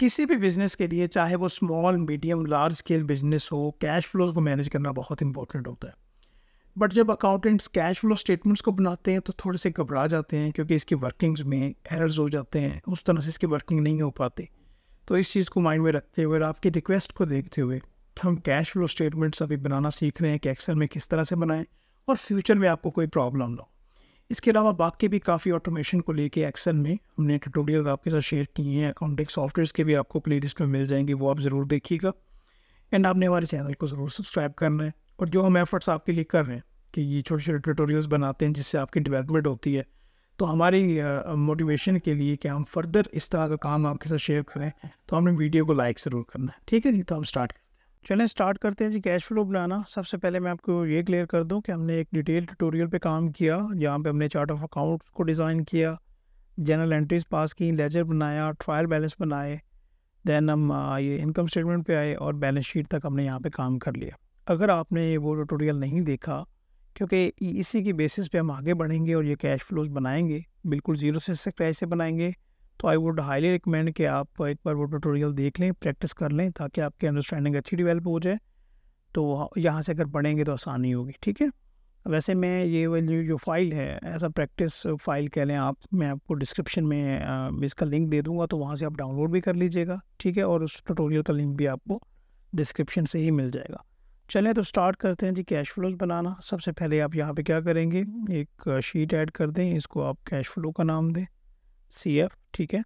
किसी भी बिजनेस के लिए चाहे वो small medium large scale business हो कैश फ्लोज को मैनेज करना बहुत इंपॉर्टेंट होता है बट जब अकाउंटेंट्स कैश फ्लो स्टेटमेंट्स को बनाते हैं तो थोड़े से घबरा जाते हैं क्योंकि इसकी वर्किंग्स में एरर्स हो जाते हैं उस तरह से इसकी वर्किंग नहीं हो पाती तो इस चीज़ को माइंड में रखते हुए और आपकी रिक्वेस्ट को देखते हुए हम कैश फ्लो स्टेटमेंट्स अभी बनाना सीख रहे हैं कि एक्सेल में किस तरह से बनाएं और फ्यूचर में आपको कोई प्रॉब्लम ना हो इसके अलावा बाकी भी काफ़ी ऑटोमेशन को लेके एक्सेल में हमने ट्यूटोरियल आपके साथ शेयर किए हैं अकाउंटिंग सॉफ्टवेयर के भी आपको प्ले लिस्ट में मिल जाएंगे वो आप ज़रूर देखिएगा एंड आपने हमारे चैनल को ज़रूर सब्सक्राइब करना है और जो हम एफर्ट्स आपके लिए कर रहे हैं कि ये छोटे छोटे ट्यूटोरियल्स बनाते हैं जिससे आपकी डेवलपमेंट होती है तो हमारी मोटिवेशन के लिए कि हम फर्दर इस तरह का काम आपके साथ शेयर करें तो हमने वीडियो को लाइक ज़रूर करना है ठीक है जी तो हम स्टार्ट करें चलें स्टार्ट करते हैं जी कैश फ्लो बनाना सबसे पहले मैं आपको ये क्लियर कर दूं कि हमने एक डिटेल ट्यूटोरियल पे काम किया जहाँ पे हमने चार्ट ऑफ अकाउंट्स को डिज़ाइन किया जनरल एंट्रीज पास की लेजर बनाया ट्रायल बैलेंस बनाए दैन हम ये इनकम स्टेटमेंट पे आए और बैलेंस शीट तक हमने यहाँ पे काम कर लिया अगर आपने वो ट्यूटोरियल नहीं देखा क्योंकि इसी की बेसिस पे हम आगे बढ़ेंगे और ये कैश फ्लोज बनाएंगे बिल्कुल ज़ीरो से स्क्रैच से बनाएंगे तो आई वुड हाईली रिकमेंड कि आप एक बार वो ट्यूटोरियल देख लें प्रैक्टिस कर लें ताकि आपकी अंडरस्टैंडिंग अच्छी डिवेल्प हो जाए तो हाँ, यहाँ से अगर पढ़ेंगे तो आसानी होगी ठीक है वैसे मैं ये वाली जो फाइल है ऐसा प्रैक्टिस फाइल कह लें आप मैं आपको डिस्क्रिप्शन में इसका लिंक दे दूंगा तो वहाँ से आप डाउनलोड भी कर लीजिएगा ठीक है और उस ट्यूटोरियल का लिंक भी आपको डिस्क्रिप्शन से ही मिल जाएगा चलें तो स्टार्ट करते हैं जी कैश फ्लोज बनाना सबसे पहले आप यहाँ पे क्या करेंगे एक शीट ऐड कर दें इसको आप कैश फ्लो का नाम दें सी एफ ठीक है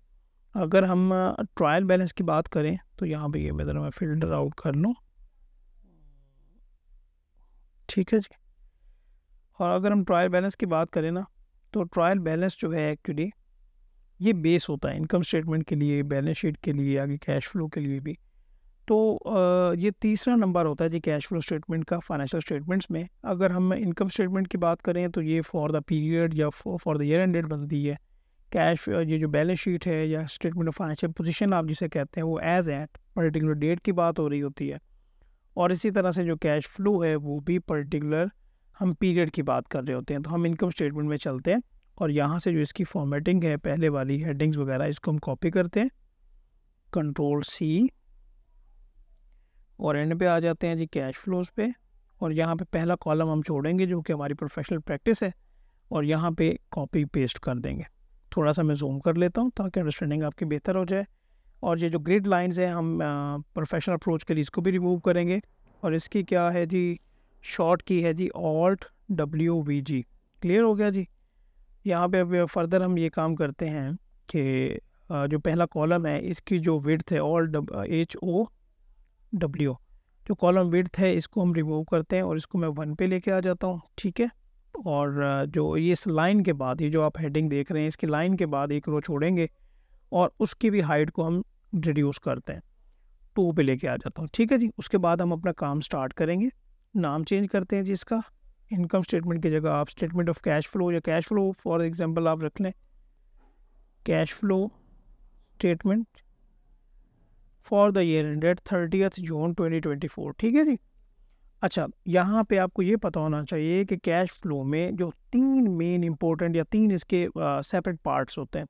अगर हम ट्रायल बैलेंस की बात करें तो यहाँ पे ये मैं ज़रा मैं फिल्टर आउट कर लूँ ठीक है जी और अगर हम ट्रायल बैलेंस की बात करें ना तो ट्रायल बैलेंस जो है एक्चुअली ये बेस होता है इनकम स्टेटमेंट के लिए बैलेंस शीट के लिए आगे कैश फ्लो के लिए भी तो ये तीसरा नंबर होता है जी कैश फ्लो स्टेटमेंट का फाइनेंशियल स्टेटमेंट्स में अगर हम इनकम स्टेटमेंट की बात करें तो ये फॉर द पीरियड या फॉर द ईयर एंडेड बनती है कैश ये जो बैलेंस शीट है या स्टेटमेंट ऑफ फाइनेंशियल पोजिशन आप जिसे कहते हैं वो एज एट पर्टिकुलर डेट की बात हो रही होती है और इसी तरह से जो कैश फ्लो है वो भी पर्टिकुलर हम पीरियड की बात कर रहे होते हैं तो हम इनकम स्टेटमेंट में चलते हैं और यहाँ से जो इसकी फॉर्मेटिंग है पहले वाली हेडिंग्स वगैरह इसको हम कॉपी करते हैं कंट्रोल सी और एंड पे आ जाते हैं जी कैश फ्लोज पे और यहाँ पे पहला कॉलम हम छोड़ेंगे जो कि हमारी प्रोफेशनल प्रैक्टिस है और यहाँ पे कॉपी पेस्ट कर देंगे थोड़ा सा मैं जूम कर लेता हूँ ताकि अंडरस्टैंडिंग आपकी बेहतर हो जाए और ये जो ग्रिड लाइंस हैं हम प्रोफेशनल अप्रोच के लिए इसको भी रिमूव करेंगे और इसकी क्या है जी शॉर्ट की है जी ऑल्ट डब्ल्यू वी जी क्लियर हो गया जी यहाँ पे अब फर्दर हम ये काम करते हैं कि जो पहला कॉलम है इसकी जो विड्थ है ऑल एच ओ डब्ल्यू जो कॉलम विड्थ है इसको हम रिमूव करते हैं और इसको मैं वन पे लेके आ जाता हूँ ठीक है और जो ये इस लाइन के बाद ये जो आप हेडिंग देख रहे हैं इसकी लाइन के बाद एक रो छोड़ेंगे और उसकी भी हाइट को हम रिड्यूस करते हैं टू पे लेके आ जाता हूँ ठीक है जी उसके बाद हम अपना काम स्टार्ट करेंगे नाम चेंज करते हैं जी इसका इनकम स्टेटमेंट की जगह आप स्टेटमेंट ऑफ कैश फ्लो या कैश फ्लो फॉर एग्जाम्पल आप रख लें cash flow statement for the year ended thirtieth June four ठीक है जी अच्छा यहाँ पे आपको ये पता होना चाहिए कि कैश फ्लो में जो तीन मेन इम्पोर्टेंट या तीन इसके सेपरेट पार्ट्स होते हैं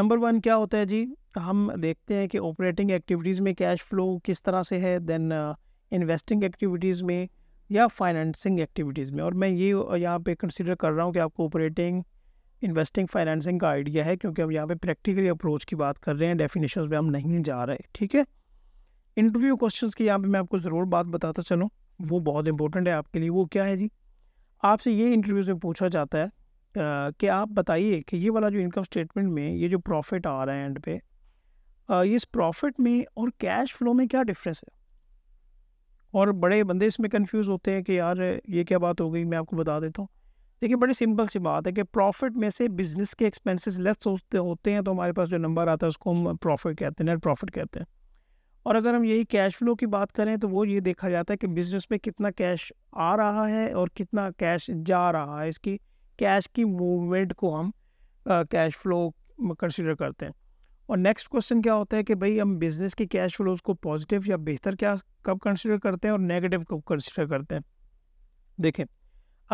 नंबर वन क्या होता है जी हम देखते हैं कि ऑपरेटिंग एक्टिविटीज़ में कैश फ्लो किस तरह से है देन इन्वेस्टिंग एक्टिविटीज़ में या फाइनेंसिंग एक्टिविटीज़ में और मैं ये यहाँ पे कंसिडर कर रहा हूँ कि आपको ऑपरेटिंग इन्वेस्टिंग फाइनेंसिंग का आइडिया है क्योंकि हम यहाँ पे प्रैक्टिकली अप्रोच की बात कर रहे हैं डेफिनेशन पे हम नहीं जा रहे ठीक है इंटरव्यू क्वेश्चंस की यहाँ पे मैं आपको ज़रूर बात बताता चलूँ वो बहुत इंपॉर्टेंट है आपके लिए वो क्या है जी आपसे ये इंटरव्यूज़ में पूछा जाता है कि आप बताइए कि ये वाला जो इनकम स्टेटमेंट में ये जो प्रॉफिट आ रहा है एंड पे इस प्रॉफिट में और कैश फ्लो में क्या डिफरेंस है और बड़े बंदे इसमें कन्फ्यूज़ होते हैं कि यार ये क्या बात हो गई मैं आपको बता देता हूँ देखिए बड़ी सिंपल सी बात है कि प्रॉफिट में से बिजनेस के एक्सपेंसेस लेस होते होते हैं तो हमारे पास जो नंबर आता है उसको हम प्रॉफिट कहते हैं नेट प्रॉफिट कहते हैं और अगर हम यही कैश फ्लो की बात करें तो वो ये देखा जाता है कि बिज़नेस में कितना कैश आ रहा है और कितना कैश जा रहा है इसकी कैश की मूवमेंट को हम कैश फ्लो कंसिडर करते हैं और नेक्स्ट क्वेश्चन क्या होता है कि भाई हम बिज़नेस के कैश फ्लोज को पॉजिटिव या बेहतर क्या कब कंसिडर करते हैं और नेगेटिव कब कंसिडर करते हैं देखें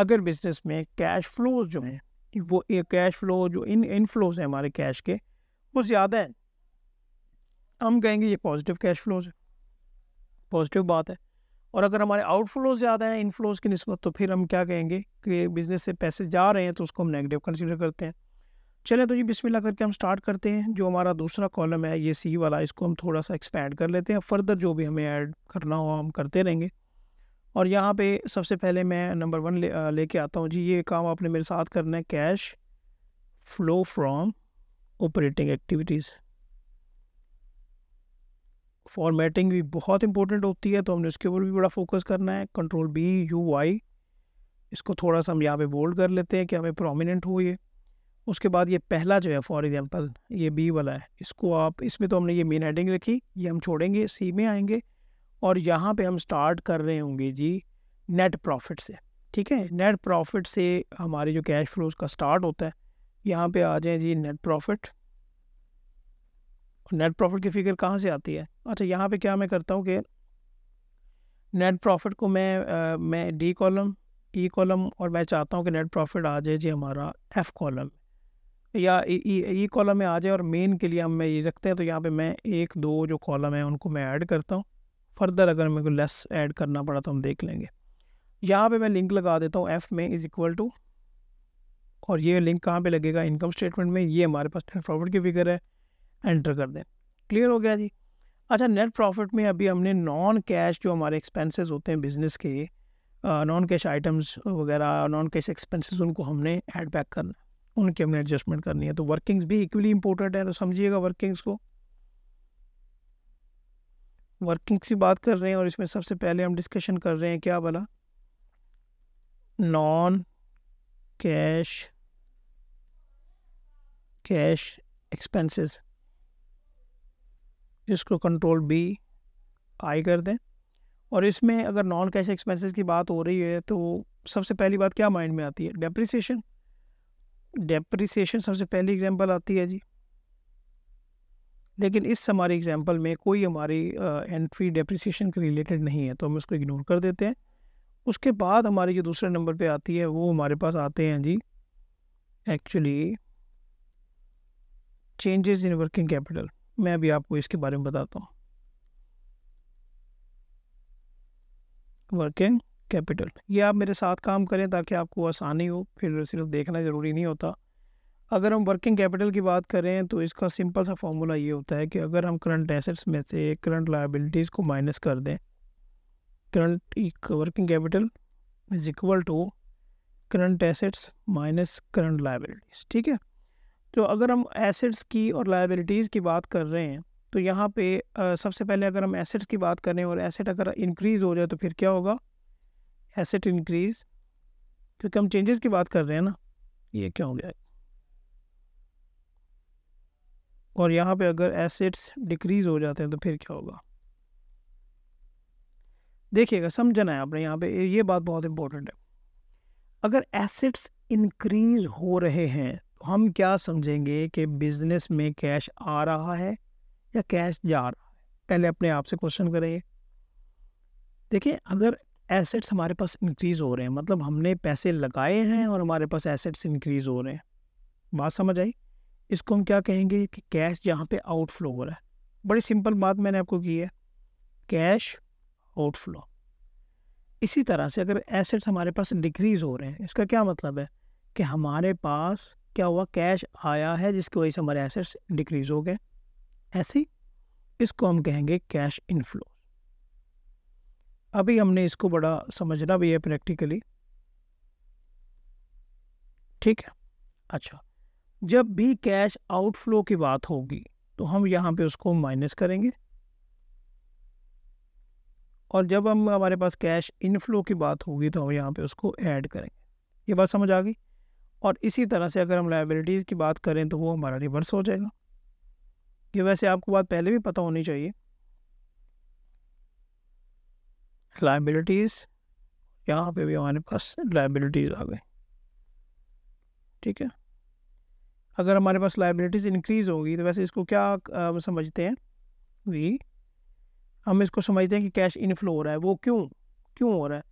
अगर बिज़नेस में कैश फ्लोज जो हैं वो कैश फ्लो जो इन इनफ्लोज हैं हमारे कैश के वो ज़्यादा हैं हम कहेंगे ये पॉजिटिव कैश फ्लोज है पॉजिटिव बात है और अगर हमारे आउटफ्लोज ज़्यादा हैं इनफ्लोज की नस्बत तो फिर हम क्या कहेंगे कि बिज़नेस से पैसे जा रहे हैं तो उसको हम नेगेटिव कंसिडर करते हैं चलें तो जी बिस्मिल्ला करके हम स्टार्ट करते हैं जो हमारा दूसरा कॉलम है ये सी वाला इसको हम थोड़ा सा एक्सपेंड कर लेते हैं फर्दर जो भी हमें ऐड करना हो हम करते रहेंगे और यहाँ पे सबसे पहले मैं नंबर वन ले लेके आता हूँ जी ये काम आपने मेरे साथ करना है cash flow from operating activities formatting भी बहुत इंपॉर्टेंट होती है तो हमने उसके ऊपर भी बड़ा फोकस करना है कंट्रोल बी यू आई इसको थोड़ा सा हम यहाँ पे बोल्ड कर लेते हैं कि हमें प्रोमिनेंट हो ये उसके बाद ये पहला जो है फॉर एग्जांपल ये बी वाला है इसको आप इसमें तो हमने ये मेन हेडिंग रखी ये हम छोड़ेंगे सी में आएंगे और यहाँ पे हम स्टार्ट कर रहे होंगे जी नेट प्रॉफिट से ठीक है नेट प्रॉफिट से हमारे जो कैश फ्लो का स्टार्ट होता है यहाँ पे आ जाए जी नेट प्रॉफिट नेट प्रॉफिट की फिगर कहाँ से आती है अच्छा यहाँ पे क्या मैं करता हूँ कि नेट प्रॉफिट को मैं आ, मैं डी कॉलम ई कॉलम और मैं चाहता हूँ कि नेट प्रॉफिट आ जाए जी हमारा एफ कॉलम या E e, column e, e में आ जाए और मेन के लिए हम मैं ये रखते हैं तो यहाँ पे मैं एक दो जो कॉलम है उनको मैं ऐड करता हूँ फर्दर अगर मेरे को लेस ऐड करना पड़ा तो हम देख लेंगे यहाँ पे मैं लिंक लगा देता हूँ एफ़ में इज़ इक्वल टू और ये लिंक कहाँ पे लगेगा इनकम स्टेटमेंट में ये हमारे पास नेट प्रॉफिट की फिगर है एंटर कर दें क्लियर हो गया जी अच्छा नेट प्रॉफिट में अभी हमने नॉन कैश जो हमारे एक्सपेंसेस होते हैं बिजनेस के नॉन कैश आइटम्स वगैरह नॉन कैश एक्सपेंसेस उनको हमने ऐड बैक करना उनकी हमने एडजस्टमेंट करनी है तो वर्किंग्स भी इक्वली इंपॉर्टेंट है तो समझिएगा वर्किंग्स को वर्किंग्स की बात कर रहे हैं और इसमें सबसे पहले हम डिस्कशन कर रहे हैं क्या भला नॉन कैश कैश एक्सपेंसेस इसको कंट्रोल बी आई कर दें और इसमें अगर नॉन कैश एक्सपेंसेस की बात हो रही है तो सबसे पहली बात क्या माइंड में आती है डेप्रिसिएशन डेप्रिसिएशन सबसे पहली एग्जांपल आती है जी लेकिन इस हमारे एग्जांपल में कोई हमारी एंट्री डेप्रिसिएशन के रिलेटेड नहीं है तो हम उसको इग्नोर कर देते हैं उसके बाद हमारी जो दूसरे नंबर पे आती है वो हमारे पास आते हैं जी actually changes in working capital मैं अभी आपको इसके बारे में बताता हूँ वर्किंग कैपिटल ये आप मेरे साथ काम करें ताकि आपको आसानी हो फिर सिर्फ देखना ज़रूरी नहीं होता अगर हम वर्किंग कैपिटल की बात करें तो इसका सिंपल सा फॉर्मूला ये होता है कि अगर हम करंट एसेट्स में से करंट लाइबिलिटीज़ को माइनस कर दें current working capital is equal to current assets minus current liabilities ठीक है तो अगर हम एसेट्स की और लाइबिलिटीज़ की बात कर रहे हैं तो यहाँ पे आ, सबसे पहले अगर हम एसेट्स की बात करें और एसेट अगर इंक्रीज़ हो जाए तो फिर क्या होगा एसेट इंक्रीज़ क्योंकि हम चेंजेस की बात कर रहे हैं ना ये क्या हो गया और यहाँ पे अगर एसेट्स डिक्रीज़ हो जाते हैं तो फिर क्या होगा देखिएगा समझना है आपने यहाँ पे ये बात बहुत इंपॉर्टेंट है अगर एसेट्स इंक्रीज हो रहे हैं हम क्या समझेंगे कि बिज़नेस में कैश आ रहा है या कैश जा रहा है पहले अपने आप से क्वेश्चन करेंगे देखिए अगर एसेट्स हमारे पास इंक्रीज़ हो रहे हैं मतलब हमने पैसे लगाए हैं और हमारे पास एसेट्स इंक्रीज़ हो रहे हैं बात समझ आई इसको हम क्या कहेंगे कि कैश जहाँ पे आउटफ्लो हो रहा है बड़ी सिंपल बात मैंने आपको की है कैश आउटफ्लो इसी तरह से अगर एसेट्स हमारे पास डिक्रीज़ हो रहे हैं इसका क्या मतलब है कि हमारे पास क्या हुआ कैश आया है जिसकी वजह से हमारे एसेट्स डिक्रीज हो गए ऐसी इसको हम कहेंगे कैश इनफ्लो अभी हमने इसको बड़ा समझना भी है प्रैक्टिकली ठीक है अच्छा जब भी कैश आउटफ्लो की बात होगी तो हम यहाँ पे उसको माइनस करेंगे और जब हम हमारे पास कैश इनफ्लो की बात होगी तो हम यहाँ पे उसको ऐड करेंगे ये बात समझ आ गई और इसी तरह से अगर हम लाइबिलिटीज़ की बात करें तो वो हमारा रिवर्स हो जाएगा ये वैसे आपको बात पहले भी पता होनी चाहिए लाइबिलिटीज़ यहाँ पे भी हमारे पास लाइबिलिटीज़ आ गई ठीक है अगर हमारे पास लाइबिलिटीज़ इंक्रीज़ होगी तो वैसे इसको क्या आ, समझते हैं वी हम इसको समझते हैं कि कैश इनफ्लो हो रहा है वो क्यों क्यों हो रहा है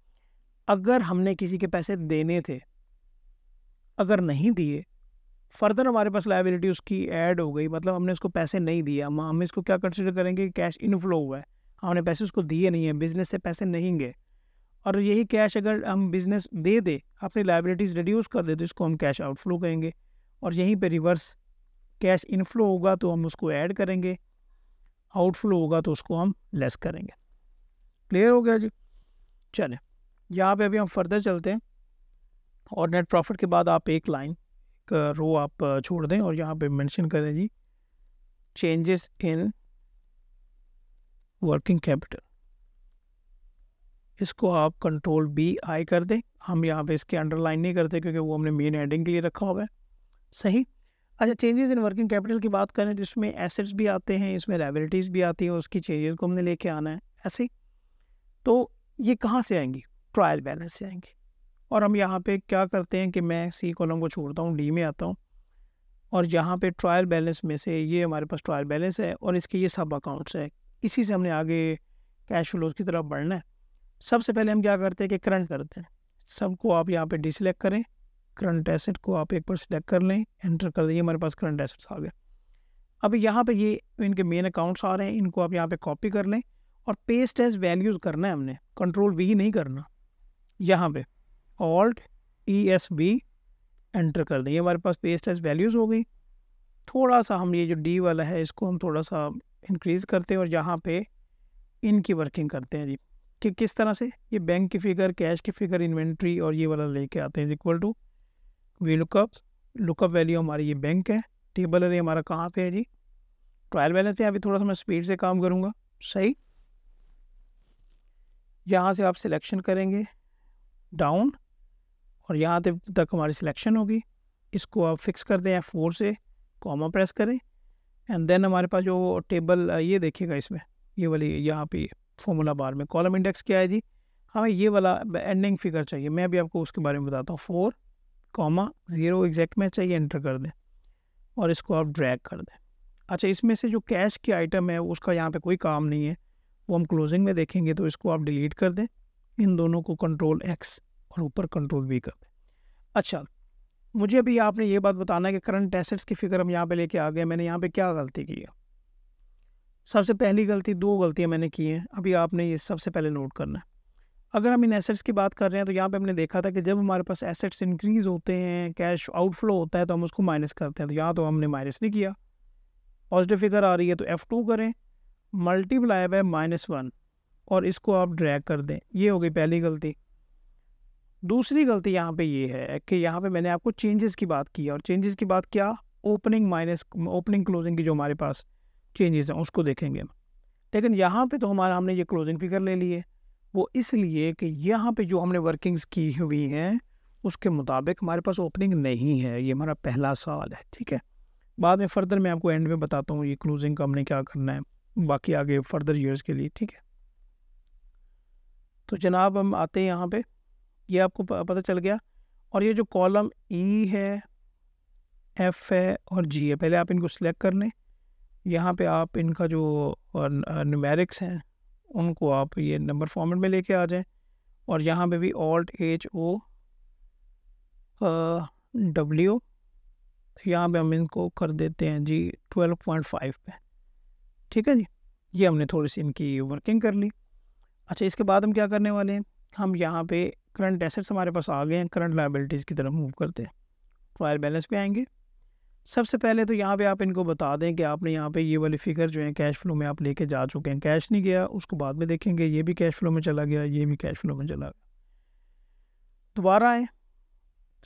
अगर हमने किसी के पैसे देने थे अगर नहीं दिए फर्दर हमारे पास लाइबिलिटी उसकी ऐड हो गई मतलब हमने उसको पैसे नहीं दिए हम हम इसको क्या कंसिडर करेंगे कैश इनफ्लो हुआ है हमने पैसे उसको दिए नहीं है बिज़नेस से पैसे नहीं गए और यही कैश अगर हम बिज़नेस दे दे अपनी लाइबिलिटीज़ रिड्यूस कर दे तो इसको हम कैश आउटफ्लो कहेंगे और यहीं पर रिवर्स कैश इनफ्लो होगा तो हम उसको ऐड करेंगे आउटफ्लो होगा तो उसको हम लेस करेंगे क्लियर हो गया जी चलें यहाँ पे अभी हम फर्दर चलते हैं और नेट प्रॉफिट के बाद आप एक लाइन का रो आप छोड़ दें और यहाँ पे मेंशन करें जी चेंजेस इन वर्किंग कैपिटल इसको आप कंट्रोल बी आई कर दें हम यहाँ पे इसके अंडरलाइन नहीं करते क्योंकि वो हमने मेन एडिंग के लिए रखा हुआ है सही अच्छा चेंजेस इन वर्किंग कैपिटल की बात करें तो इसमें एसेट्स भी आते हैं इसमें लाइबिलिटीज़ भी आती हैं उसकी चेंजेस को हमने लेके आना है ऐसे तो ये कहाँ से आएंगी ट्रायल बैलेंस से आएंगी और हम यहाँ पे क्या करते हैं कि मैं सी कॉलम को छोड़ता हूँ डी में आता हूँ और यहाँ पे ट्रायल बैलेंस में से ये हमारे पास ट्रायल बैलेंस है और इसके ये सब अकाउंट्स है इसी से हमने आगे कैश फ्लोज की तरफ बढ़ना है सबसे पहले हम क्या करते हैं कि करंट करते हैं सबको आप यहाँ पे डिसलेक्ट करें करंट एसेट को आप एक बार सिलेक्ट कर लें एंटर कर दें हमारे पास करंट एसेट्स आ गया अब यहाँ पर ये इनके मेन अकाउंट्स आ रहे हैं इनको आप यहाँ पर कॉपी कर लें और पेस्ट एज वैल्यूज़ करना है हमने कंट्रोल वी नहीं करना यहाँ पे alt E S B enter कर दें ये हमारे पास पेस्ट एस वैल्यूज़ हो गई थोड़ा सा हम ये जो डी वाला है इसको हम थोड़ा सा इंक्रीज़ करते हैं और यहाँ पे इनकी वर्किंग करते हैं जी कि किस तरह से ये बैंक की फ़िगर कैश की फ़िगर इन्वेंट्री और ये वाला लेके आते हैं is equal to V lookup lookup value हमारी ये बैंक है टेबल अरे हमारा कहाँ पे है जी ट्रायल बैलेंस है अभी थोड़ा सा मैं स्पीड से काम करूँगा सही यहाँ से आप सिलेक्शन करेंगे डाउन और यहाँ तक हमारी सिलेक्शन होगी इसको आप फिक्स कर दें फोर से कॉमा प्रेस करें एंड देन हमारे पास जो टेबल ये देखिएगा इसमें ये वाली यहाँ पे फॉर्मूला बार में कॉलम इंडेक्स क्या है जी हमें ये वाला एंडिंग फिगर चाहिए मैं अभी आपको उसके बारे में बताता हूँ फोर कॉमा ज़ीरो एग्जैक्ट में चाहिए एंटर कर दें और इसको आप ड्रैग कर दें अच्छा इसमें से जो कैश की आइटम है उसका यहाँ पे कोई काम नहीं है वो हम क्लोजिंग में देखेंगे तो इसको आप डिलीट कर दें इन दोनों को कंट्रोल एक्स और ऊपर कंट्रोल भी करते हैं अच्छा मुझे अभी आपने ये बात बताना है कि करंट एसेट्स की फिगर हम यहाँ पे लेके आ गए मैंने यहाँ पे क्या गलती की है सबसे पहली गलती दो गलतियाँ मैंने की हैं अभी आपने ये सबसे पहले नोट करना है अगर हम इन एसेट्स की बात कर रहे हैं तो यहाँ पे हमने देखा था कि जब हमारे पास एसेट्स इंक्रीज होते हैं कैश आउटफ्लो होता है तो हम उसको माइनस करते हैं तो यहाँ तो हमने माइनस नहीं किया पॉजिटिव फिगर आ रही है तो एफ़ टू करें मल्टीप्लाई बाय माइनस वन और इसको आप ड्रैग कर दें ये हो गई पहली गलती दूसरी गलती यहाँ पे ये है कि यहाँ पे मैंने आपको चेंजेस की बात की और चेंजेस की बात क्या ओपनिंग माइनस ओपनिंग क्लोजिंग की जो हमारे पास चेंजेस हैं उसको देखेंगे लेकिन यहाँ पे तो हमारा हमने ये क्लोजिंग फिगर ले ली है वो इसलिए कि यहाँ पे जो हमने वर्किंग्स की हुई हैं उसके मुताबिक हमारे पास ओपनिंग नहीं है ये हमारा पहला साल है ठीक है बाद में फर्दर मैं आपको एंड में बताता हूँ ये क्लोजिंग का हमने क्या करना है बाकी आगे फर्दर ईयर्स के लिए ठीक है तो जनाब हम आते हैं यहाँ पर ये आपको पता चल गया और ये जो कॉलम ई e है एफ है और जी है पहले आप इनको सिलेक्ट कर लें यहाँ पे आप इनका जो न्यूमेरिक्स हैं उनको आप ये नंबर फॉर्मेट में लेके आ जाएं और यहाँ पे भी ऑल्ट एच ओ डब्ल्यू तो यहाँ पे हम इनको कर देते हैं जी ट्वेल्व पॉइंट फाइव पे ठीक है जी ये हमने थोड़ी सी इनकी वर्किंग कर ली अच्छा इसके बाद हम क्या करने वाले हैं हम यहाँ पे करंट एसेट्स हमारे पास आ गए हैं करंट लाइबिलिटीज़ की तरफ मूव करते हैं ट्रायल बैलेंस पे आएंगे सबसे पहले तो यहाँ पे आप इनको बता दें कि आपने यहाँ पे ये वाली फिगर जो है कैश फ्लो में आप लेके जा चुके हैं कैश नहीं गया उसको बाद में देखेंगे ये भी कैश फ्लो में चला गया ये भी कैश फ्लो में चला गया दोबारा आएँ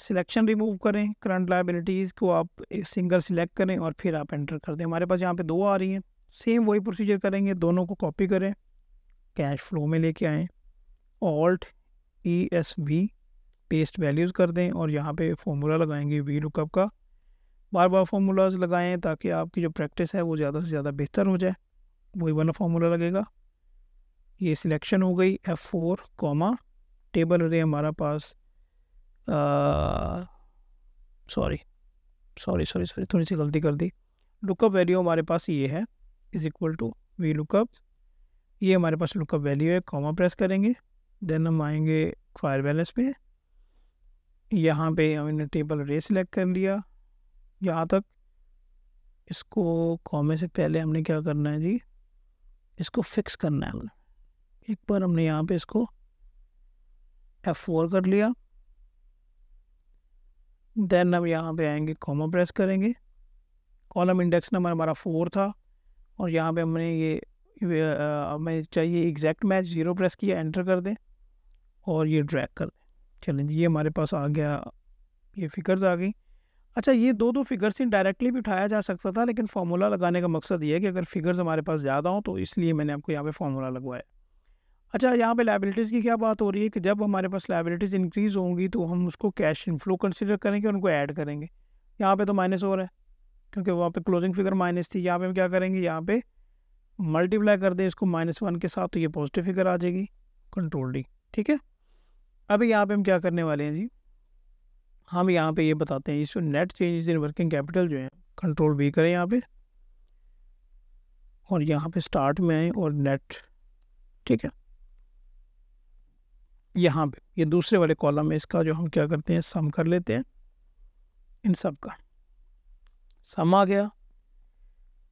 सिलेक्शन रिमूव करें करंट लाइबिलिटीज़ को आप एक सिंगल सिलेक्ट करें और फिर आप एंटर कर दें हमारे पास यहाँ पर दो आ रही हैं सेम वही प्रोसीजर करेंगे दोनों को कॉपी करें कैश फ्लो में लेके आएँ alt E S V paste values कर दें और यहाँ पे फॉर्मूला लगाएंगे वी लुकअप का बार बार फार्मूलाज लगाएं ताकि आपकी जो प्रैक्टिस है वो ज़्यादा से ज़्यादा बेहतर हो जाए वही वाला फार्मूला लगेगा ये सिलेक्शन हो गई एफ़ फोर कॉमा टेबल रे हमारा पास सॉरी सॉरी सॉरी सॉरी थोड़ी सी गलती कर दी लुकअप वैल्यू हमारे पास ये है is equal to V lookup ये हमारे पास लुकअप वैल्यू है कॉमा प्रेस करेंगे देन हम आएंगे फायर बैलेंस पे यहाँ पे हमने टेबल रे सिलेक्ट कर लिया यहाँ तक इसको कॉमे से पहले हमने क्या करना है जी इसको फिक्स करना है हमने एक बार हमने यहाँ पे इसको एफ फोर कर लिया देन हम यहाँ पे आएंगे कॉमा प्रेस करेंगे कॉलम इंडेक्स नंबर हमारा फोर था और यहाँ पे हमने ये हमें चाहिए एग्जैक्ट मैच ज़ीरो प्रेस किया एंटर कर दें और ये ड्रैक कर दें चलें ये हमारे पास आ गया ये फिगर्स आ गई अच्छा ये दो दो फिगर्स डायरेक्टली भी उठाया जा सकता था लेकिन फार्मूला लगाने का मकसद ये है कि अगर फिगर्स हमारे पास ज़्यादा हों तो इसलिए मैंने आपको यहाँ पे फार्मूला लगवाया अच्छा यहाँ पे लाइबिलिटीज़ की क्या बात हो रही है कि जब हमारे पास लाइबिलिटीज़ इंक्रीज़ होंगी तो हम उसको कैश इनफ्लो कंसिडर करेंगे और उनको ऐड करेंगे यहाँ पर तो माइनस हो रहा है क्योंकि वहाँ पर क्लोजिंग फिगर माइनस थी यहाँ पर हम क्या करेंगे यहाँ पर मल्टीप्लाई कर दें इसको माइनस वन के साथ तो ये पॉजिटिव फिगर आ जाएगी कंट्रोल डी ठीक है अब यहाँ पे हम क्या करने वाले हैं जी हम यहाँ पे ये बताते हैं इसको net changes in working capital जो है कंट्रोल भी करें यहाँ पे और यहाँ पे स्टार्ट में आए और नेट ठीक है यहाँ पे ये दूसरे वाले कॉलम में इसका जो हम क्या करते हैं सम कर लेते हैं इन सब का सम आ गया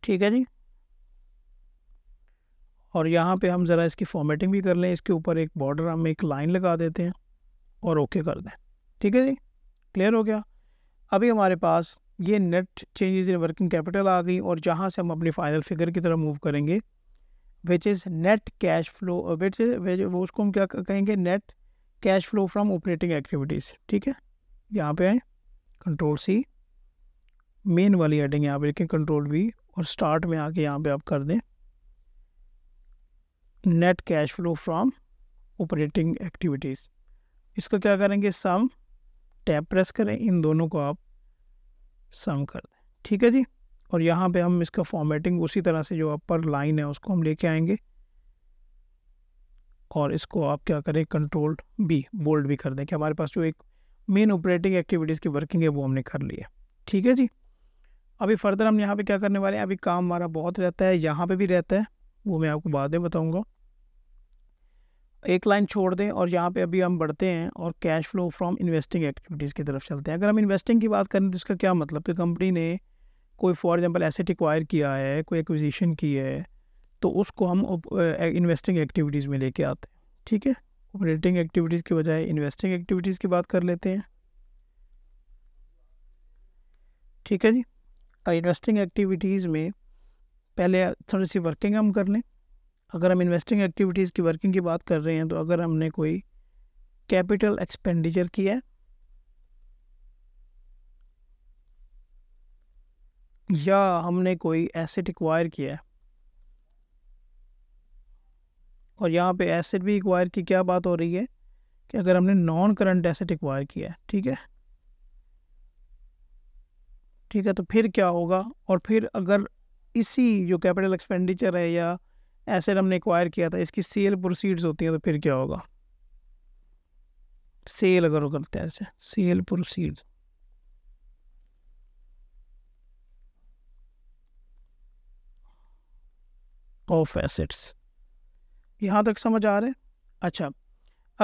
ठीक है जी और यहाँ पे हम ज़रा इसकी फॉर्मेटिंग भी कर लें इसके ऊपर एक बॉर्डर हम एक लाइन लगा देते हैं और ओके कर दें ठीक है जी क्लियर हो गया अभी हमारे पास ये net changes in working capital आ गई और जहाँ से हम अपनी फाइनल फिगर की तरफ मूव करेंगे which is net cash flow which वो उसको हम क्या कहेंगे net cash flow from operating activities ठीक है यहाँ पे आए कंट्रोल सी मेन वाली हेडिंग यहाँ पे लिखें कंट्रोल वी और स्टार्ट में आके यहाँ पे आप कर दें net cash flow from operating activities इसका क्या करेंगे सम टैप प्रेस करें इन दोनों को आप सम कर दें ठीक है जी और यहाँ पे हम इसका फॉर्मेटिंग उसी तरह से जो अपर लाइन है उसको हम लेके आएंगे और इसको आप क्या करें कंट्रोल बी बोल्ड भी कर दें कि हमारे पास जो एक मेन ऑपरेटिंग एक्टिविटीज़ की वर्किंग है वो हमने कर लिया ठीक है जी अभी फर्दर हम यहाँ पे क्या करने वाले हैं अभी काम हमारा बहुत रहता है यहाँ पे भी रहता है वो मैं आपको बाद में बताऊँगा एक लाइन छोड़ दें और यहाँ पे अभी हम बढ़ते हैं और cash flow from investing activities की तरफ चलते हैं अगर हम इन्वेस्टिंग की बात करें तो इसका क्या मतलब कि कंपनी ने कोई फॉर एग्जांपल एसेट एक्वायर किया है कोई एक्विजिशन की है तो उसको हम इन्वेस्टिंग एक्टिविटीज़ में लेके आते हैं ठीक है ऑपरेटिंग एक्टिविटीज़ की बजाय इन्वेस्टिंग एक्टिविटीज़ की बात कर लेते हैं ठीक है जी इन्वेस्टिंग एक्टिविटीज़ में पहले थोड़ी सी वर्किंग हम कर लें अगर हम इन्वेस्टिंग एक्टिविटीज़ की वर्किंग की बात कर रहे हैं तो अगर हमने कोई कैपिटल एक्सपेंडिचर किया या हमने कोई एसेट एक्वायर किया और यहाँ पे एसेट भी एक्वायर की क्या बात हो रही है कि अगर हमने नॉन करंट एसेट एक्वायर किया है ठीक है ठीक है तो फिर क्या होगा और फिर अगर इसी जो कैपिटल एक्सपेंडिचर है या एसेट हमने एक्वायर किया था इसकी सेल प्रोसीड्स होती हैं तो फिर क्या होगा सेल अगर वो करते हैं ऐसे सेल प्रोसीड्स ऑफ एसेट्स यहाँ तक समझ आ रहे है अच्छा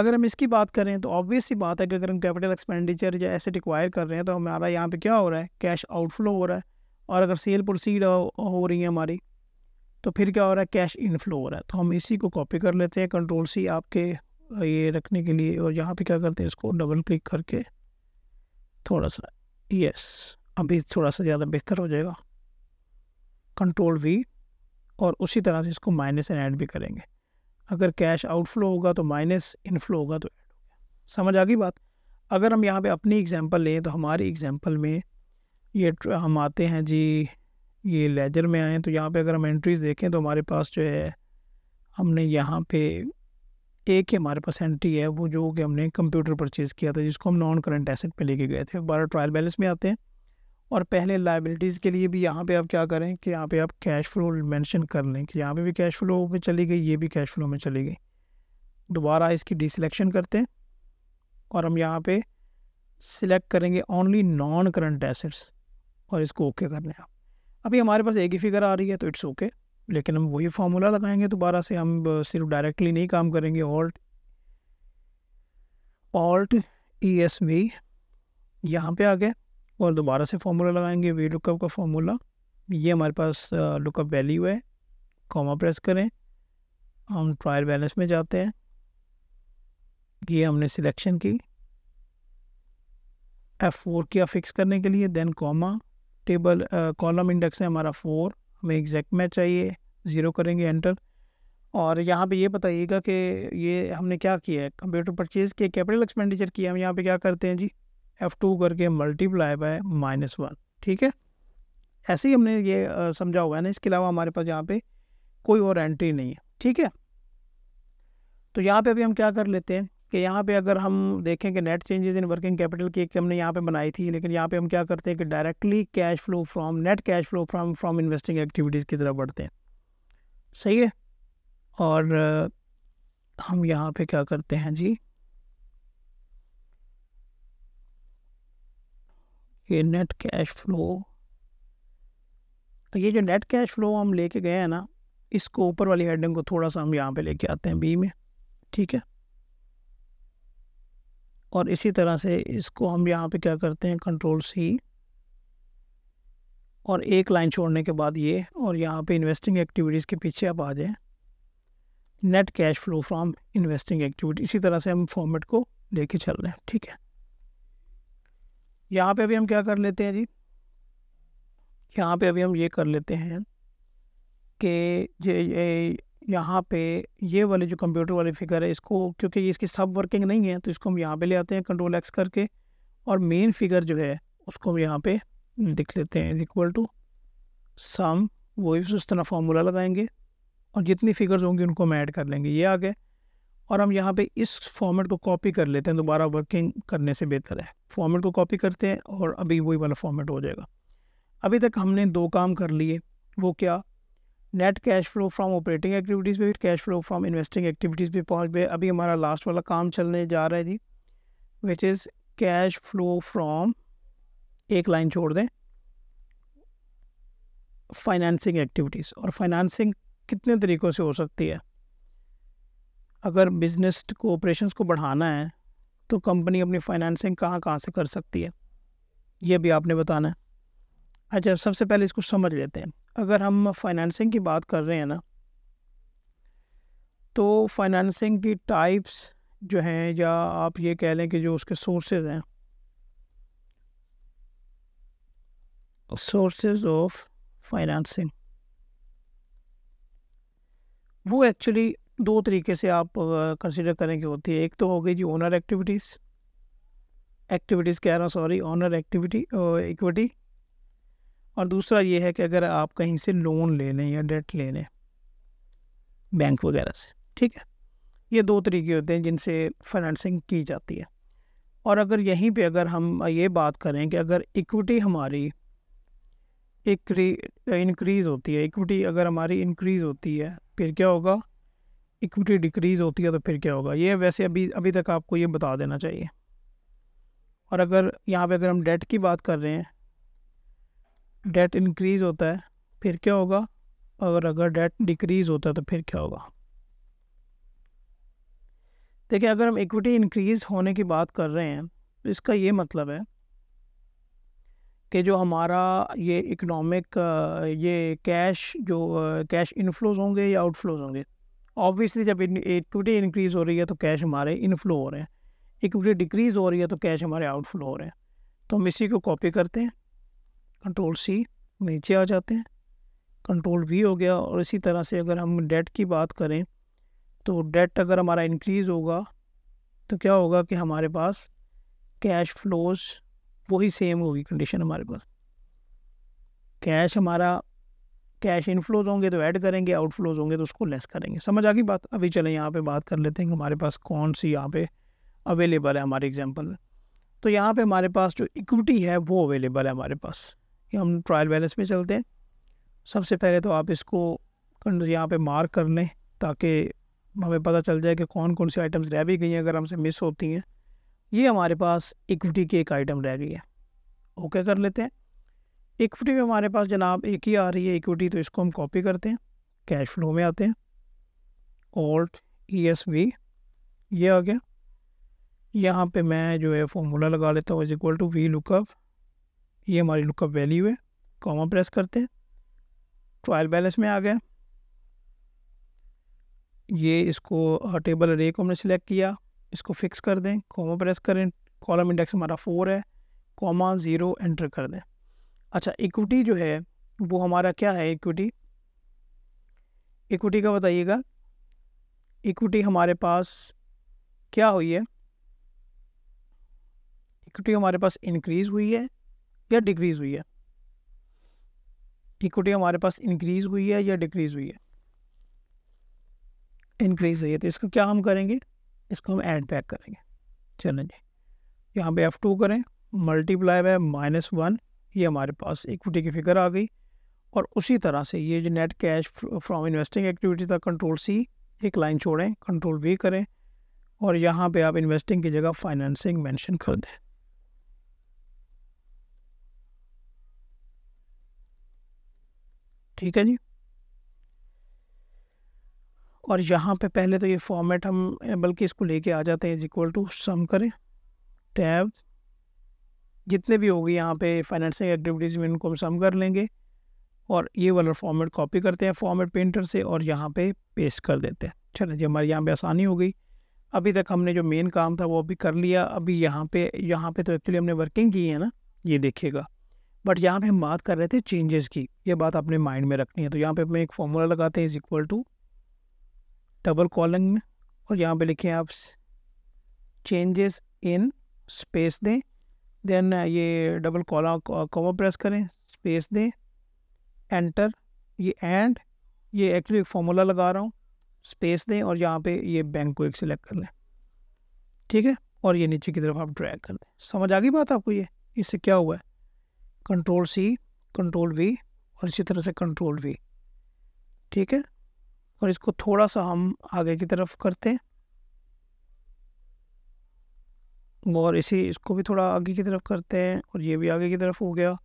अगर हम इसकी बात करें तो ऑब्वियस ही बात है कि अगर हम कैपिटल एक्सपेंडिचर या एसेट एक्वायर कर रहे हैं तो हमारा यहाँ पे क्या हो रहा है कैश आउटफ्लो हो रहा है और अगर सेल प्रोसीड हो रही है हमारी तो फिर क्या हो रहा है कैश इनफ्लो हो रहा है तो हम इसी को कॉपी कर लेते हैं कंट्रोल सी आपके ये रखने के लिए और यहाँ पे क्या करते हैं इसको डबल क्लिक करके थोड़ा सा यस अभी थोड़ा सा ज़्यादा बेहतर हो जाएगा कंट्रोल वी और उसी तरह से इसको माइनस एंड ऐड भी करेंगे अगर कैश आउटफ्लो होगा तो माइनस इनफ्लो होगा तो ऐड हो गया समझ आ गई बात अगर हम यहाँ पे अपनी एग्जांपल लें तो हमारी एग्जांपल में ये हम आते हैं जी ये लेजर में आएँ तो यहाँ पे अगर हम एंट्रीज़ देखें तो हमारे पास जो है हमने यहाँ पे एक ही हमारे पास एंट्री है वो जो कि हमने कंप्यूटर परचेज़ किया था जिसको हम नॉन करंट एसेट पे लेके गए थे बारह ट्रायल बैलेंस में आते हैं और पहले लाइबिलिटीज़ के लिए भी यहाँ पे आप क्या करें कि यहाँ पे आप कैश फ्लो मेंशन कर लें कि यहाँ पे भी कैश फ्लो में चली गई ये भी कैश फ्लो में चली गई दोबारा इसकी डिसलेक्शन करते हैं और हम यहाँ पर सिलेक्ट करेंगे ओनली नॉन करंट एसेट्स और इसको ओके okay लें आप अभी हमारे पास एक ही फिगर आ रही है तो इट्स ओके लेकिन हम वही फार्मूला लगाएंगे दोबारा से हम सिर्फ डायरेक्टली नहीं काम करेंगे alt alt E S V यहाँ पर आ गए और दोबारा से फार्मूला लगाएंगे वी लुकअप का फार्मूला ये हमारे पास लुकअप वैल्यू है कॉमा प्रेस करें हम ट्रायल बैलेंस में जाते हैं ये हमने सिलेक्शन की एफ फोर किया फिक्स करने के लिए then comma table column index है हमारा फोर हमें एग्जैक्ट मैच चाहिए ज़ीरो करेंगे एंटर और यहाँ पे ये बताइएगा कि ये हमने क्या किया है कंप्यूटर परचेज़ किया कैपिटल एक्सपेंडिचर किया हम यहाँ पे क्या करते हैं जी एफ़ टू करके मल्टीप्लाई बाय माइनस वन ठीक है ऐसे ही हमने ये uh, समझा हुआ है ना इसके अलावा हमारे पास यहाँ पे कोई और एंट्री नहीं है ठीक है तो यहाँ पे अभी हम क्या कर लेते हैं कि यहाँ पे अगर हम देखें कि net changes in working capital की एक हमने यहाँ पे बनाई थी लेकिन यहाँ पे हम क्या करते हैं कि directly cash flow from net cash flow from from investing activities की तरफ बढ़ते हैं सही है और हम यहाँ पे क्या करते हैं जी ये नेट कैश फ्लो ये जो नेट कैश फ्लो हम लेके गए हैं ना इसको ऊपर वाली हेडिंग को थोड़ा सा हम यहाँ पे लेके आते हैं बी में ठीक है और इसी तरह से इसको हम यहाँ पे क्या करते हैं कंट्रोल सी और एक लाइन छोड़ने के बाद ये और यहाँ पे इन्वेस्टिंग एक्टिविटीज़ के पीछे आप आ जाएँ net cash flow from investing activity इसी तरह से हम फॉर्मेट को लेके चल रहे हैं ठीक है यहाँ पे अभी हम क्या कर लेते हैं जी यहाँ पे अभी हम ये कर लेते हैं कि ये, ये यहाँ पे ये वाले जो कंप्यूटर वाली फिगर है इसको क्योंकि इसकी सब वर्किंग नहीं है तो इसको हम यहाँ पे ले आते हैं कंट्रोल एक्स करके और मेन फिगर जो है उसको हम यहाँ पे लिख लेते हैं इक्वल टू सम भी उस तरह फार्मूला लगाएंगे और जितनी फिगर्स होंगी उनको हम ऐड कर लेंगे ये आ गए और हम यहाँ पे इस फॉर्मेट को कॉपी कर लेते हैं दोबारा वर्किंग करने से बेहतर है फॉर्मेट को कॉपी करते हैं और अभी वही वाला फॉर्मेट हो जाएगा अभी तक हमने दो काम कर लिए वो क्या net cash flow from operating activities पे फिर cash flow from investing activities पे पहुंच गए अभी हमारा लास्ट वाला काम चलने जा रहा है जी which is cash flow from एक लाइन छोड़ दें फाइनेंसिंग एक्टिविटीज़ और फाइनेंसिंग कितने तरीक़ों से हो सकती है अगर बिजनेस को ऑपरेशन को बढ़ाना है तो कंपनी अपनी फाइनेंसिंग कहाँ कहाँ से कर सकती है ये भी आपने बताना है अच्छा सबसे पहले इसको समझ लेते हैं अगर हम फाइनेंसिंग की बात कर रहे हैं ना तो फाइनेंसिंग की टाइप्स जो हैं या आप ये कह लें कि जो उसके सोर्सेज हैं सोर्सेज ऑफ फाइनेंसिंग वो एक्चुअली दो तरीके से आप कंसिडर करें कि होती है एक तो हो गई जी ओनर एक्टिविटीज़ एक्टिविटीज़ कह रहा हूँ सॉरी ओनर एक्टिविटी इक्विटी और दूसरा ये है कि अगर आप कहीं से लोन ले लें या डेट ले लें बैंक वगैरह से ठीक है ये दो तरीके होते हैं जिनसे फाइनेंसिंग की जाती है और अगर यहीं पे अगर हम ये बात करें कि अगर इक्विटी हमारी इंक्रीज़ होती है इक्विटी अगर हमारी इंक्रीज़ होती है फिर क्या होगा इक्विटी डिक्रीज़ होती है तो फिर क्या होगा ये वैसे अभी अभी तक आपको ये बता देना चाहिए और अगर यहाँ पे अगर हम डेट की बात कर रहे हैं डेट इंक्रीज़ होता है फिर क्या होगा और अगर डेट डिक्रीज़ होता है तो फिर क्या होगा देखिए अगर हम इक्विटी इंक्रीज़ होने की बात कर रहे हैं तो इसका ये मतलब है कि जो हमारा ये इकोनॉमिक ये कैश जो कैश इनफ्लोज होंगे या आउटफ्लोज होंगे ऑब्वियसली जब इक्विटी इंक्रीज़ हो रही है तो कैश हमारे इनफ्लो हो रहे हैं इक्विटी डिक्रीज़ हो रही है तो कैश हमारे आउटफ्लो हो रहे हैं तो हम इसी को कॉपी करते हैं कंट्रोल सी नीचे आ जाते हैं कंट्रोल वी हो गया और इसी तरह से अगर हम डेट की बात करें तो डेट अगर हमारा इंक्रीज़ होगा तो क्या होगा कि हमारे पास कैश फ्लोज वही सेम होगी कंडीशन हमारे पास कैश हमारा कैश इनफ्लोज होंगे तो ऐड करेंगे आउटफ्लोज होंगे तो उसको लेस करेंगे समझ आ गई बात अभी चलें यहाँ पे बात कर लेते हैं कि हमारे पास कौन सी यहाँ पे अवेलेबल है हमारे एग्जांपल में तो यहाँ पे हमारे पास जो इक्विटी है वो अवेलेबल है हमारे पास कि हम ट्रायल बैलेंस में चलते हैं सबसे पहले तो आप इसको यहाँ पे मार्क कर लें ताकि हमें पता चल जाए कि कौन कौन सी आइटम्स रह भी गई हैं अगर हमसे मिस होती हैं ये हमारे पास इक्विटी की एक आइटम रह गई है ओके कर लेते हैं इक्विटी में हमारे पास जनाब एक ही आ रही है इक्विटी तो इसको हम कॉपी करते हैं कैश फ्लो में आते हैं ओल्ट ई एस वी ये आ गया यहाँ पे मैं जो है फॉर्मूला लगा लेता हूँ is equal to V lookup ये हमारी लुकअप वैल्यू है कॉमा प्रेस करते हैं ट्रायल बैलेंस में आ गया ये इसको टेबल रे को हमने सेलेक्ट किया इसको फिक्स कर दें कॉमा प्रेस करें कॉलम इंडेक्स हमारा फोर है कॉमा ज़ीरो एंटर कर दें अच्छा इक्विटी जो है वो हमारा क्या है इक्विटी इक्विटी का बताइएगा इक्विटी हमारे पास क्या हुई है इक्विटी हमारे पास इंक्रीज़ हुई है या डिक्रीज हुई है इक्विटी हमारे पास इंक्रीज हुई है या डिक्रीज हुई है इंक्रीज हुई है तो इसको क्या हम करेंगे इसको हम ऐड बैक करेंगे चलें जी यहाँ पे टू करें मल्टीप्लाई बाय माइनस वन ये हमारे पास इक्विटी की फिगर आ गई और उसी तरह से ये जो net cash from investing activity था कंट्रोल सी एक लाइन छोड़ें कंट्रोल वी करें और यहाँ पे आप इन्वेस्टिंग की जगह फाइनेंसिंग मेंशन कर दें ठीक है जी और यहाँ पे पहले तो ये फॉर्मेट हम बल्कि इसको लेके आ जाते हैं इज इक्वल टू सम करें टैब जितने भी होगी यहाँ पे फाइनेंसिंग एक्टिविटीज़ में इनको हम सम कर लेंगे और ये वाला फॉर्मेट कॉपी करते हैं फॉर्मेट पेंटर से और यहाँ पे पेस्ट कर देते हैं चलो जी हमारे यहाँ पे आसानी हो गई अभी तक हमने जो मेन काम था वो अभी कर लिया अभी यहाँ पे यहाँ पे तो एक्चुअली हमने वर्किंग की है ना ये देखिएगा बट यहाँ पे हम बात कर रहे थे चेंजेस की ये बात आपने माइंड में रखनी है तो यहाँ पे हम एक फॉर्मूला लगाते हैं is equal to double calling में और यहाँ पे लिखें आप चेंजेस इन स्पेस दें देन uh, ये डबल कॉलम कॉमा प्रेस करें स्पेस दें एंटर ये एंड ये एक्चुअली एक फॉर्मूला लगा रहा हूँ स्पेस दें और यहाँ पे ये बैंक को एक सिलेक्ट कर लें ठीक है और ये नीचे की तरफ आप ड्रैग कर लें समझ आ गई बात आपको ये इससे क्या हुआ है कंट्रोल सी कंट्रोल वी और इसी तरह से कंट्रोल वी ठीक है और इसको थोड़ा सा हम आगे की तरफ करते हैं और इसी इसको भी थोड़ा आगे की तरफ करते हैं और ये भी आगे की तरफ हो गया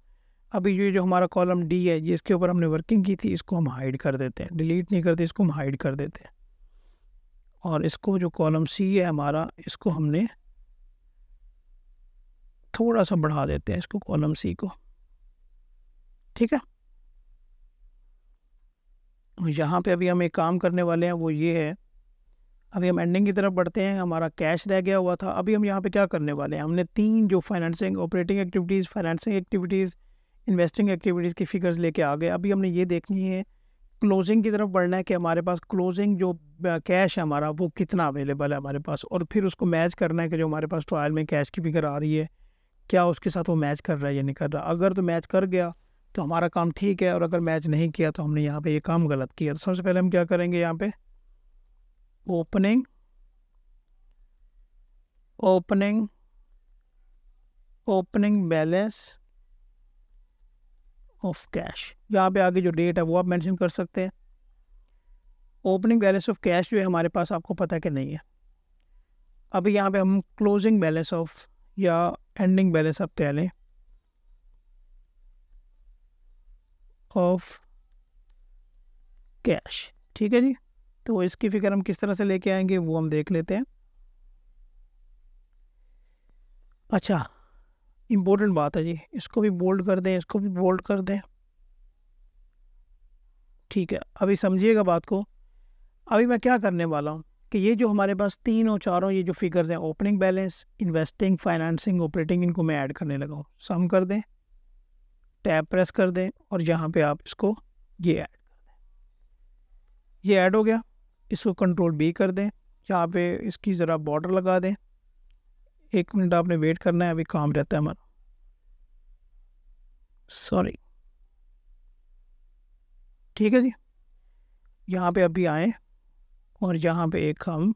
अभी ये जो हमारा कॉलम डी है जिसके ऊपर हमने वर्किंग की थी इसको हम हाइड कर देते हैं डिलीट नहीं करते इसको हम हाइड कर देते हैं और इसको जो कॉलम सी है हमारा इसको हमने थोड़ा सा बढ़ा देते हैं इसको कॉलम सी को ठीक है यहाँ पे अभी हम एक काम करने वाले हैं वो ये है अभी हम एंडिंग की तरफ बढ़ते हैं हमारा कैश रह गया हुआ था अभी हम यहाँ पे क्या करने वाले हैं हमने तीन जो financing operating activities financing activities investing activities की फिगर्स लेके आ गए अभी हमने ये देखनी है क्लोजिंग की तरफ बढ़ना है कि हमारे पास क्लोजिंग जो कैश है हमारा वो कितना अवेलेबल है हमारे पास और फिर उसको मैच करना है कि जो हमारे पास ट्रायल में कैश की फिगर आ रही है क्या उसके साथ वो मैच कर रहा है या नहीं कर रहा अगर तो मैच कर गया तो हमारा काम ठीक है और अगर मैच नहीं किया तो हमने यहाँ पे ये काम गलत किया तो सबसे पहले हम क्या करेंगे यहाँ पे opening opening opening balance of cash यहाँ पे आगे जो डेट है वो आप मेंशन कर सकते हैं ओपनिंग बैलेंस ऑफ कैश जो है हमारे पास आपको पता कि नहीं है अभी यहाँ पे हम क्लोजिंग बैलेंस ऑफ या एंडिंग बैलेंस आप कह लें ऑफ कैश ठीक है जी तो इसकी फिगर हम किस तरह से लेके आएंगे वो हम देख लेते हैं अच्छा इम्पोर्टेंट बात है जी इसको भी बोल्ड कर दें इसको भी बोल्ड कर दें ठीक है अभी समझिएगा बात को अभी मैं क्या करने वाला हूँ कि ये जो हमारे पास तीनों चारों ये जो फिगर्स हैं opening balance investing financing operating इनको मैं ऐड करने लगा हूँ सम कर दें टैब प्रेस कर दें और यहाँ पे आप इसको ये ऐड कर दें ये ऐड हो गया इसको कंट्रोल बी कर दें यहाँ पे इसकी ज़रा बॉर्डर लगा दें एक मिनट आपने वेट करना है अभी काम रहता है हमारा सॉरी ठीक है जी यहाँ पे अभी आए और यहाँ पे एक हम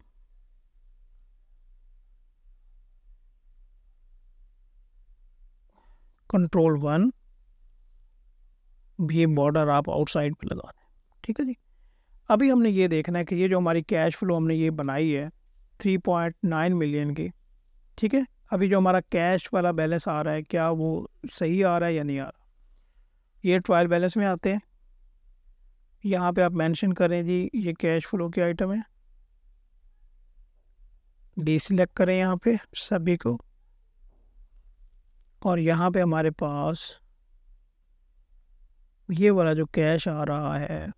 कंट्रोल वन ये बॉर्डर आप आउटसाइड पे लगा दें ठीक है जी अभी हमने ये देखना है कि ये जो हमारी कैश फ्लो हमने ये बनाई है 3.9 मिलियन की ठीक है अभी जो हमारा कैश वाला बैलेंस आ रहा है क्या वो सही आ रहा है या नहीं आ रहा ये ट्रायल बैलेंस में आते हैं यहाँ पे आप मेंशन करें जी ये कैश फ्लो की आइटम है डी सिलेक्ट करें यहाँ पे सभी को और यहाँ पे हमारे पास ये वाला जो कैश आ रहा है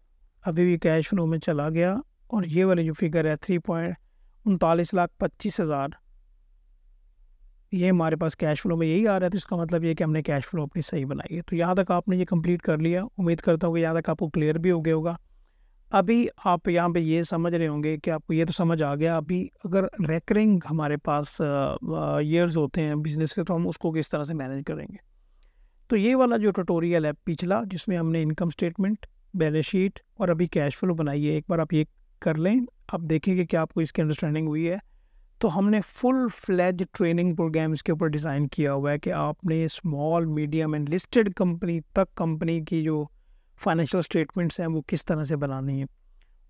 अभी भी कैश फ्लो में चला गया और ये वाली जो फिगर है थ्री पॉइंट उनतालीस लाख पच्चीस हज़ार ये हमारे पास कैश फ्लो में यही आ रहा है तो इसका मतलब ये कि हमने कैश फ्लो अपनी सही बनाई है तो यहाँ तक आपने ये कंप्लीट कर लिया उम्मीद करता हूँ कि यहाँ तक आपको क्लियर भी हो गया होगा अभी आप यहाँ पे ये समझ रहे होंगे कि आपको ये तो समझ आ गया अभी अगर रेकरिंग हमारे पास ईयर्स होते हैं बिज़नेस के तो हम उसको किस तरह से मैनेज करेंगे तो ये वाला जो ट्यूटोरियल है पिछला जिसमें हमने इनकम स्टेटमेंट बैलेंस शीट और अभी कैश फ्लो बनाई है एक बार आप ये कर लें आप देखेंगे कि आपको इसकी अंडरस्टैंडिंग हुई है तो हमने फुल फ्लैज ट्रेनिंग प्रोग्राम इसके ऊपर डिज़ाइन किया हुआ है कि आपने small medium and listed company तक कंपनी की जो फाइनेंशियल स्टेटमेंट्स हैं वो किस तरह से बनानी है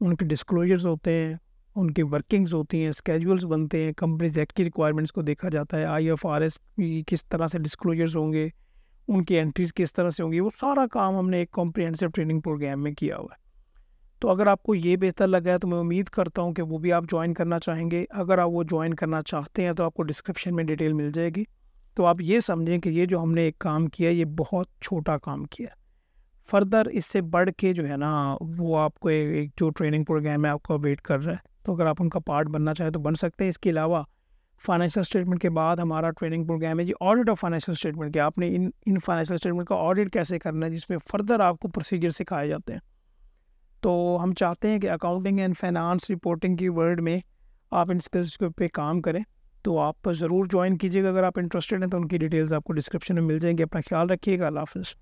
उनके डिस्क्लोजर्स होते हैं उनकी वर्किंग्स होती हैं स्केजुअल्स बनते हैं कंपनीज एक्ट की रिक्वायरमेंट्स को देखा जाता है आई एफ आर एस किस तरह से डिस्क्लोजर्स होंगे उनकी एंट्रीज किस तरह से होंगी वो सारा काम हमने एक कॉम्प्रिहेंसिव ट्रेनिंग प्रोग्राम में किया हुआ है तो अगर आपको ये बेहतर लगा है तो मैं उम्मीद करता हूँ कि वो भी आप ज्वाइन करना चाहेंगे अगर आप वो ज्वाइन करना चाहते हैं तो आपको डिस्क्रिप्शन में डिटेल मिल जाएगी तो आप ये समझें कि ये जो हमने एक काम किया ये बहुत छोटा काम किया फर्दर इससे बढ़ के जो है ना वो आपको एक जो ट्रेनिंग प्रोग्राम है आपका वेट कर रहा है तो अगर आप उनका पार्ट बनना चाहें तो बन सकते हैं इसके अलावा फाइनेंशियल स्टेटमेंट के बाद हमारा ट्रेनिंग प्रोग्राम है जी ऑडिट ऑफ फाइनेंशियल स्टेटमेंट के आपने इन इन फाइनेंशियल स्टेटमेंट का ऑडिट कैसे करना है जिसमें फर्दर आपको प्रोसीजर सिखाए जाते हैं तो हम चाहते हैं कि अकाउंटिंग एंड फाइनेंस रिपोर्टिंग की वर्ल्ड में आप इन स्किल्स के पे काम करें तो आप ज़रूर ज्वाइन कीजिएगा अगर आप इंटरेस्टेड हैं तो उनकी डिटेल्स आपको डिस्क्रिप्शन में मिल जाएंगी अपना ख्याल रखिएगा अल्लाह हाफ़